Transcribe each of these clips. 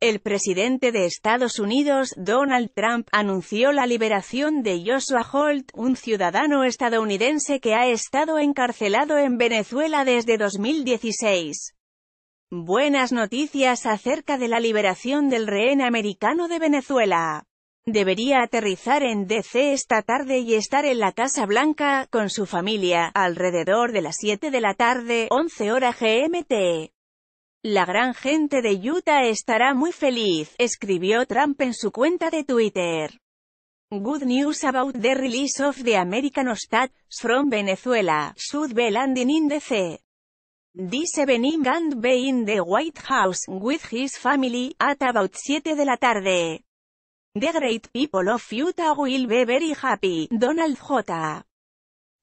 El presidente de Estados Unidos, Donald Trump, anunció la liberación de Joshua Holt, un ciudadano estadounidense que ha estado encarcelado en Venezuela desde 2016. Buenas noticias acerca de la liberación del rehén americano de Venezuela. Debería aterrizar en DC esta tarde y estar en la Casa Blanca, con su familia, alrededor de las 7 de la tarde, 11 hora GMT. La gran gente de Utah estará muy feliz, escribió Trump en su cuenta de Twitter. Good news about the release of the American stats from Venezuela, should be landing in the C. This and be in the White House, with his family, at about 7 de la tarde. The great people of Utah will be very happy, Donald J.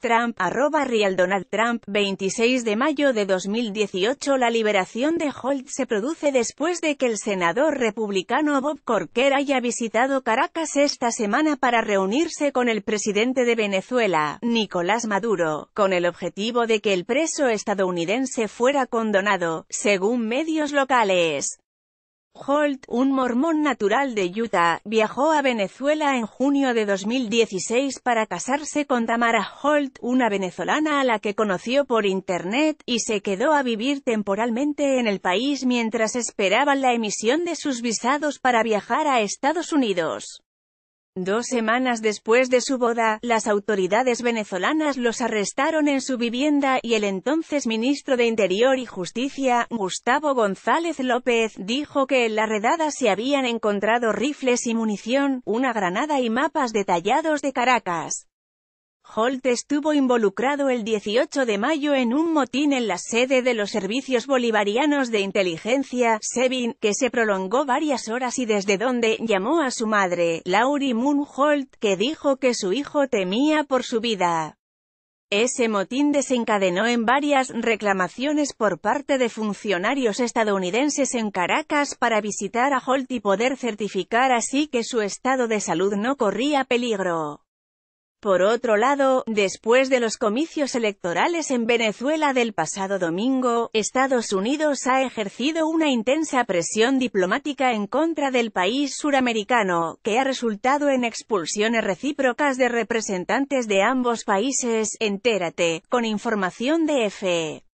Trump, arroba Real Donald Trump, 26 de mayo de 2018 La liberación de Holt se produce después de que el senador republicano Bob Corker haya visitado Caracas esta semana para reunirse con el presidente de Venezuela, Nicolás Maduro, con el objetivo de que el preso estadounidense fuera condonado, según medios locales. Holt, un mormón natural de Utah, viajó a Venezuela en junio de 2016 para casarse con Tamara Holt, una venezolana a la que conoció por internet, y se quedó a vivir temporalmente en el país mientras esperaban la emisión de sus visados para viajar a Estados Unidos. Dos semanas después de su boda, las autoridades venezolanas los arrestaron en su vivienda y el entonces ministro de Interior y Justicia, Gustavo González López, dijo que en la redada se habían encontrado rifles y munición, una granada y mapas detallados de Caracas. Holt estuvo involucrado el 18 de mayo en un motín en la sede de los Servicios Bolivarianos de Inteligencia, SEBIN, que se prolongó varias horas y desde donde llamó a su madre, Laurie Moon Holt, que dijo que su hijo temía por su vida. Ese motín desencadenó en varias reclamaciones por parte de funcionarios estadounidenses en Caracas para visitar a Holt y poder certificar así que su estado de salud no corría peligro. Por otro lado, después de los comicios electorales en Venezuela del pasado domingo, Estados Unidos ha ejercido una intensa presión diplomática en contra del país suramericano, que ha resultado en expulsiones recíprocas de representantes de ambos países, entérate, con información de FE.